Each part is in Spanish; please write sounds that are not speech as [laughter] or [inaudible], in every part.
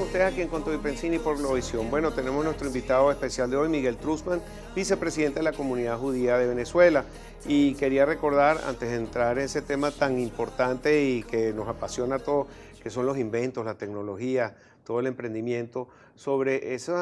ustedes aquí en Conto y Pensini por visión. Bueno, tenemos nuestro invitado especial de hoy, Miguel Trusman, vicepresidente de la Comunidad Judía de Venezuela. Y quería recordar, antes de entrar en ese tema tan importante y que nos apasiona a todos, que son los inventos, la tecnología, todo el emprendimiento, sobre ese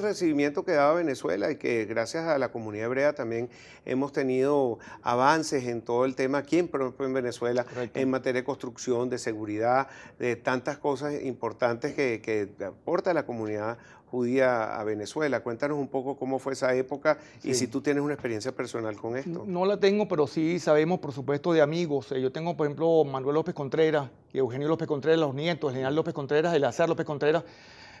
recibimiento que daba Venezuela y que gracias a la comunidad hebrea también hemos tenido avances en todo el tema aquí en, Venezuela, en materia de construcción, de seguridad, de tantas cosas importantes que, que aporta la comunidad judía a Venezuela. Cuéntanos un poco cómo fue esa época y si tú tienes una experiencia personal con esto. No la tengo, pero sí sabemos, por supuesto, de amigos. Eh, yo tengo, por ejemplo, Manuel López Contreras y Eugenio López Contreras, los nietos, General López Contreras, azar López Contreras.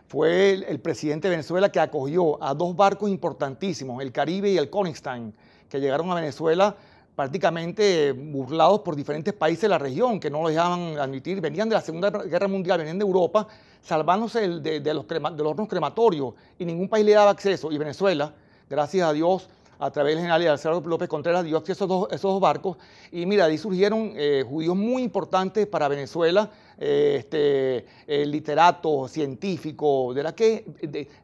Fue el, presidente de Venezuela que acogió a dos barcos importantísimos, el Caribe y el Konigstein, que llegaron a Venezuela prácticamente burlados por diferentes países de la región que no los dejaban admitir, venían de la Segunda Guerra Mundial, venían de Europa, salvándose de, los, de los hornos crematorios y ningún país le daba acceso. Y Venezuela, gracias a Dios, a través del general Carlos López Contreras, dio acceso a esos dos, barcos. Y mira, ahí surgieron eh, judíos muy importantes para Venezuela, eh, este, literatos, científicos, de la que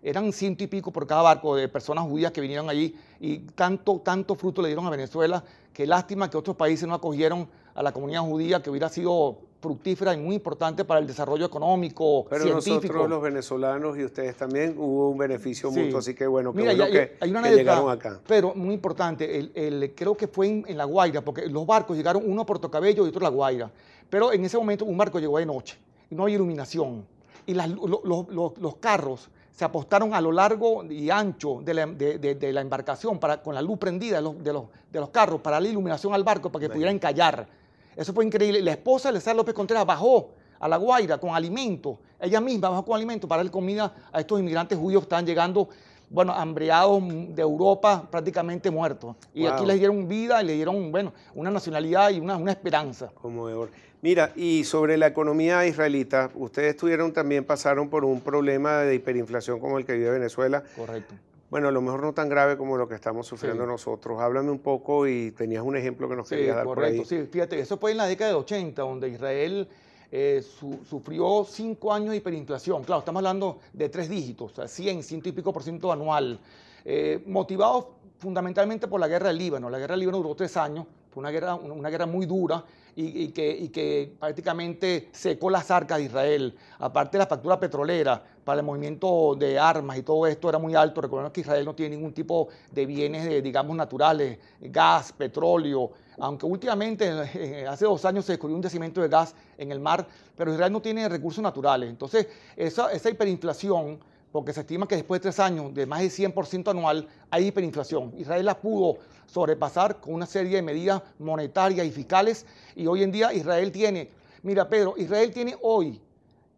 eran ciento y pico por cada barco de personas judías que vinieron allí y tanto, tanto fruto le dieron a Venezuela. que lástima que otros países no acogieron a la comunidad judía, que hubiera sido fructífera y muy importante para el desarrollo económico, Pero nosotros los venezolanos y ustedes también hubo un beneficio mutuo, así que bueno, que, llegaron acá. Pero muy importante, el, creo que fue en, La Guaira, porque los barcos llegaron uno a Puerto Cabello y otro a La Guaira. Pero en ese momento un barco llegó de noche, y no hay iluminación. Y los carros se apostaron a lo largo y ancho de la, embarcación para, con la luz prendida de los, de los, carros para la iluminación al barco para que pudieran callar eso fue increíble. La esposa de Sara López Contreras bajó a La Guaira con alimento, Ella misma bajó con alimentos para darle comida a estos inmigrantes judíos que están llegando, bueno, hambreados de Europa, prácticamente muertos. Y aquí les dieron vida y le dieron, bueno, una nacionalidad y una, una esperanza. Mira, y sobre la economía israelita, ustedes tuvieron también, pasaron por un problema de hiperinflación como el que vive Venezuela. Correcto. Bueno, a lo mejor no tan grave como lo que estamos sufriendo nosotros. Háblame un poco y tenías un ejemplo que nos querías dar correcto. ahí. Sí, fíjate, eso fue en la década de 80, donde Israel eh, sufrió cinco años de hiperinflación. Claro, estamos hablando de tres dígitos, o sea, 100, ciento y pico por ciento anual. Eh, Motivado fundamentalmente por la guerra del Líbano. La guerra del Líbano duró tres años, fue una guerra, una guerra muy dura y, que, prácticamente secó las arcas de Israel. Aparte de la factura petrolera, para el movimiento de armas y todo esto era muy alto. Recordemos que Israel no tiene ningún tipo de bienes, de, digamos, naturales, gas, petróleo, aunque últimamente, hace dos años se descubrió un yacimiento de gas en el mar, pero Israel no tiene recursos naturales. Entonces, esa hiperinflación porque se estima que después de tres años de más de 100% anual hay hiperinflación. Israel la pudo sobrepasar con una serie de medidas monetarias y fiscales y hoy en día Israel tiene, mira Pedro, Israel tiene hoy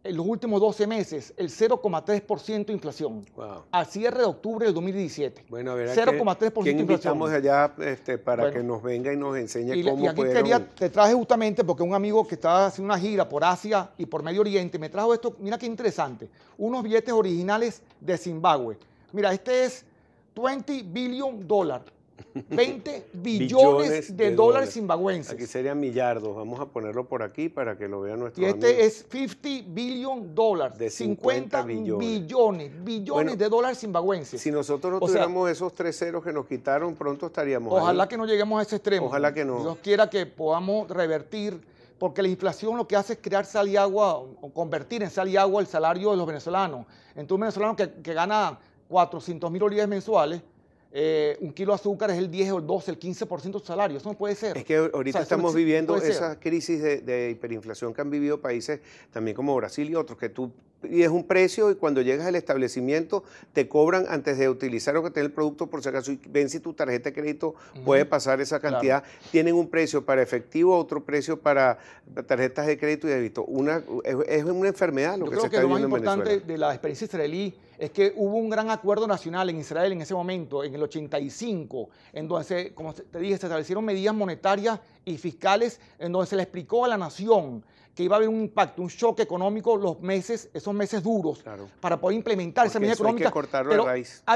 en los últimos 12 meses el 0,3% de inflación. a Al cierre de octubre de 2017. Bueno, a ver, 0,3% de allá este, para que nos venga y nos enseñe y, cómo y aquí quería, te traje justamente porque un amigo que estaba haciendo una gira por Asia y por Medio Oriente me trajo esto, mira qué interesante, unos billetes originales de Zimbabue. Mira, este es 20 billion dólares 20 [laughs] billones de, dólares dólares zimbabuenses. Aquí serían millardos, vamos a ponerlo por aquí para que lo vean nuestros Y este es 50 billion dólares, de 50, 50 billones, billones, de dólares zimbabuenses. Si nosotros no tuviéramos esos tres ceros que nos quitaron, pronto estaríamos Ojalá que no lleguemos a ese extremo. Ojalá que no. Dios quiera que podamos revertir porque la inflación lo que hace es crear sal y agua o convertir en sal y agua el salario de los venezolanos. Entonces un venezolano que, gana 400 mil bolívares mensuales, eh, un kilo de azúcar es el 10 o el 12, el 15% de tu salario. Eso no puede ser. Es que ahorita estamos viviendo esa crisis de, hiperinflación que han vivido países también como Brasil y otros, que tú es un precio y cuando llegas al establecimiento te cobran antes de utilizar o que tener el producto, por si acaso, y ven si tu tarjeta de crédito puede pasar esa cantidad. Tienen un precio para efectivo, otro precio para tarjetas de crédito y de Una, es, una enfermedad lo Yo creo que lo más importante de la experiencia israelí es que hubo un gran acuerdo nacional en Israel en ese momento, en el 85, en donde, como te dije, se establecieron medidas monetarias y fiscales, en donde se le explicó a la nación que iba a haber un impacto, un choque económico los meses, esos meses duros, para poder implementar esa medida económica.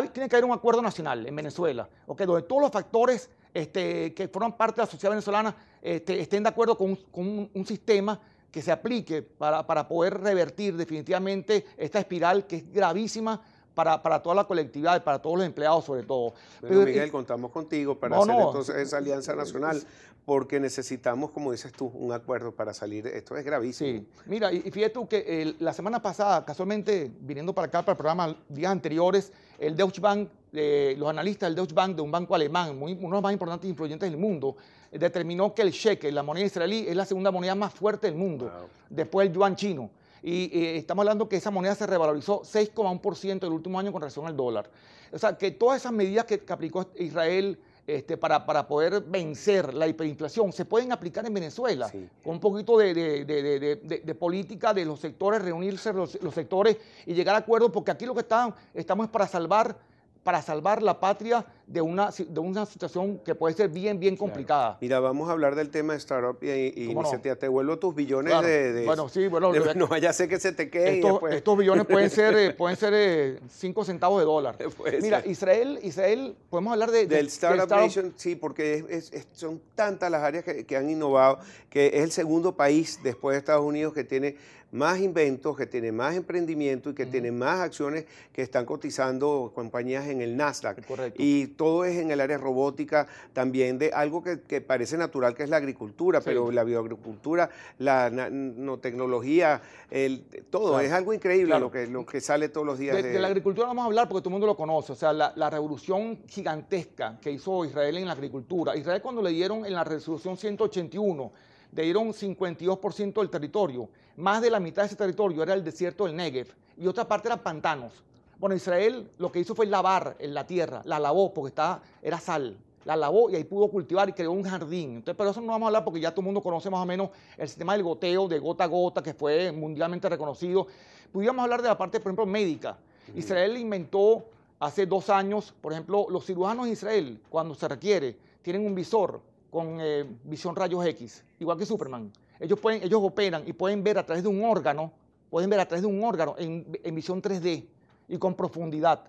tiene que haber un acuerdo nacional en Venezuela, donde todos los factores este, que forman parte de la sociedad venezolana este, estén de acuerdo con, un sistema que se aplique para, para poder revertir definitivamente esta espiral que es gravísima para, para toda la colectividad para todos los empleados sobre todo. Pero, Miguel, contamos contigo para hacer entonces esa alianza nacional, porque necesitamos, como dices tú, un acuerdo para salir. Esto es gravísimo. Mira, y, fíjate tú que eh, la semana pasada, casualmente, viniendo para acá, para el programa, días anteriores, el Deutsche Bank, eh, los analistas del Deutsche Bank, de un banco alemán, muy, uno de los más importantes e influyentes del mundo, determinó que el cheque, la moneda israelí, es la segunda moneda más fuerte del mundo, después del yuan chino. Y estamos hablando que esa moneda se revalorizó 6,1% el último año con relación al dólar. O sea, que todas esas medidas que, aplicó Israel este, para, para, poder vencer la hiperinflación se pueden aplicar en Venezuela con un poquito de, política de los sectores, reunirse los, sectores y llegar a acuerdos, porque aquí lo que estamos es para salvar para salvar la patria de una, de una situación que puede ser bien, bien complicada. Mira, vamos a hablar del tema de startup y, y iniciativa. Te vuelvo tus billones de, Bueno, sí, bueno. [laughs] no vaya a que se te quede. Estos, billones pueden [laughs] ser eh, eh, cinco centavos de dólar. [laughs] Mira, Israel, Israel, podemos hablar de, del startup, sí, porque son tantas las áreas que han innovado, que es el segundo país después de Estados Unidos que tiene más inventos, que tiene más emprendimiento y que tiene más acciones que están cotizando compañías en el Nasdaq. Y todo es en el área robótica también de algo que, parece natural, que es la agricultura, pero la bioagricultura, la nanotecnología, el, todo, es algo increíble lo, que, lo que sale todos los días. De, de, la agricultura vamos a hablar porque todo el mundo lo conoce, o sea, la, la revolución gigantesca que hizo Israel en la agricultura. Israel cuando le dieron en la resolución 181, le dieron 52% del territorio. Más de la mitad de ese territorio era el desierto del Negev y otra parte eran pantanos. Bueno, Israel lo que hizo fue lavar en la tierra, la lavó porque estaba, era sal. La lavó y ahí pudo cultivar y creó un jardín. Entonces, pero eso no vamos a hablar porque ya todo el mundo conoce más o menos el sistema del goteo, de gota a gota, que fue mundialmente reconocido. Pudiéramos hablar de la parte, por ejemplo, médica. Israel inventó hace dos años, por ejemplo, los cirujanos de Israel, cuando se requiere, tienen un visor con eh, visión rayos X, igual que Superman. Ellos, pueden, ellos operan y pueden ver a través de un órgano, pueden ver a través de un órgano en, en visión 3D y con profundidad.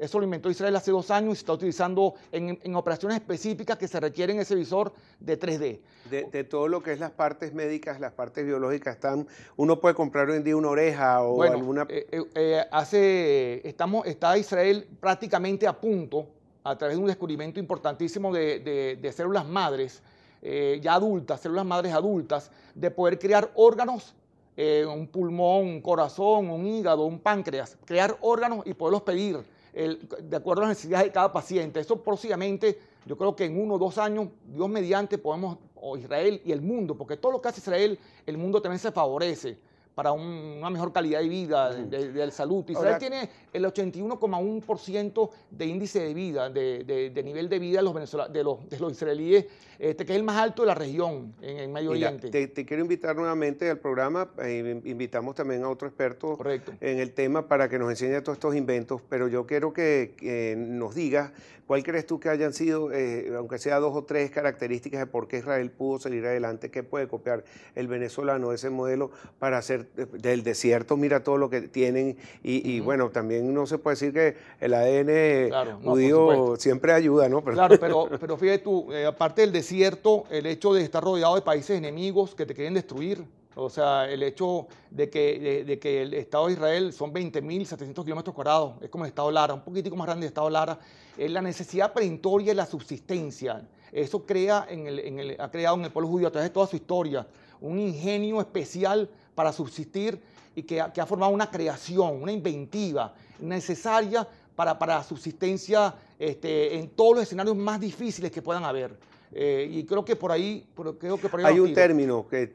Eso lo inventó Israel hace dos años y se está utilizando en, operaciones específicas que se requieren ese visor de 3D. De, todo lo que es las partes médicas, las partes biológicas, están, uno puede comprar hoy en día una oreja o alguna... Eh, eh, hace, estamos, está Israel prácticamente a punto a través de un descubrimiento importantísimo de, células madres, eh, ya adultas, células madres adultas, de poder crear órganos, eh, un pulmón, un corazón, un hígado, un páncreas, crear órganos y poderlos pedir de acuerdo a las necesidades de cada paciente. Eso próximamente, yo creo que en uno o dos años, Dios mediante, podemos, o Israel y el mundo, porque todo lo que hace Israel, el mundo también se favorece para una mejor calidad de vida, de, salud. Israel tiene el 81,1% de índice de vida, de, nivel de vida de los, de los, israelíes, este, que es el más alto de la región en el Medio Oriente. Te, quiero invitar nuevamente al programa, eh, invitamos también a otro experto en el tema para que nos enseñe todos estos inventos, pero yo quiero que nos digas cuál crees tú que hayan sido, eh, aunque sea dos o tres características de por qué Israel pudo salir adelante, qué puede copiar el venezolano ese modelo para hacer del desierto, mira todo lo que tienen. Y, bueno, también no se puede decir que el ADN judío siempre ayuda, ¿no? Pero... Claro, pero, pero fíjate tú, eh, aparte del desierto, el hecho de estar rodeado de países enemigos que te quieren destruir, o sea, el hecho de que, de, que el Estado de Israel son 20.700 kilómetros cuadrados, es como el Estado Lara, un poquitico más grande el Estado Lara, es eh, la necesidad perentoria y la subsistencia. Eso crea en el, ha creado en el pueblo judío a través de toda su historia un ingenio especial para subsistir y que, ha formado una creación, una inventiva necesaria para, para subsistencia este, en todos los escenarios más difíciles que puedan haber. Eh, y creo que por ahí, creo que por ahí hay un término que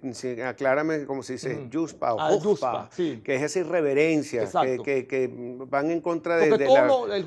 aclárame cómo se dice, Juspa o juspa, ah, que es esa irreverencia, que, que, van en contra de,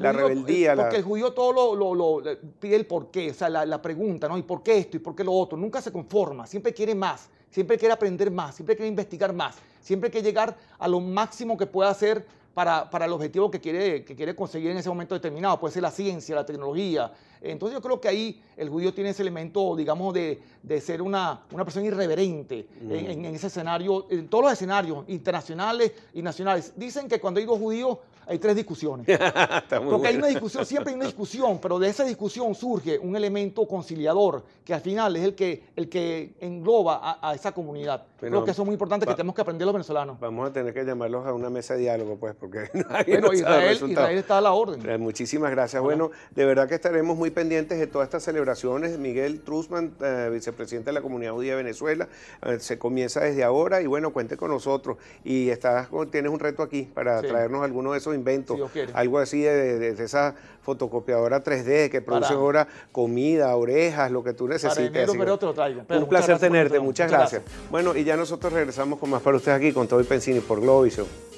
la, rebeldía. porque el judío todo lo, pide el por qué, o sea, la, la, pregunta, ¿no? ¿Y por qué esto? ¿Y por qué lo otro? Nunca se conforma, siempre quiere más siempre quiere aprender más, siempre quiere investigar más, siempre quiere llegar a lo máximo que pueda hacer para, para el objetivo que quiere, que quiere conseguir en ese momento determinado. Puede ser la ciencia, la tecnología. Entonces yo creo que ahí el judío tiene ese elemento, digamos, de, de ser una, una persona irreverente en, mm. ese escenario, en todos los escenarios, internacionales y nacionales. Dicen que cuando hay dos judíos hay tres discusiones. [laughs] Porque hay una discusión, siempre hay una discusión, pero de esa discusión surge un elemento conciliador que al final es el que, el que engloba a, esa comunidad. creo que eso es muy importante que tenemos que aprender los venezolanos. Vamos a tener que llamarlos a una mesa de diálogo, pues, porque [laughs] [laughs] bueno, Israel, está a la orden. Muchísimas gracias. Bueno. de verdad que estaremos muy pendientes de todas estas celebraciones. Miguel Trusman, eh, vicepresidente de la Comunidad Judía de Venezuela, eh, se comienza desde ahora y bueno, cuente con nosotros. Y estás, tienes un reto aquí para traernos alguno de esos inventos, algo así de, esa fotocopiadora 3D que produce ahora comida, orejas, lo que tú necesites. un placer tenerte, muchas, gracias. Bueno, y ya nosotros regresamos con más para ustedes aquí, con todo y Pensini por Globovisión.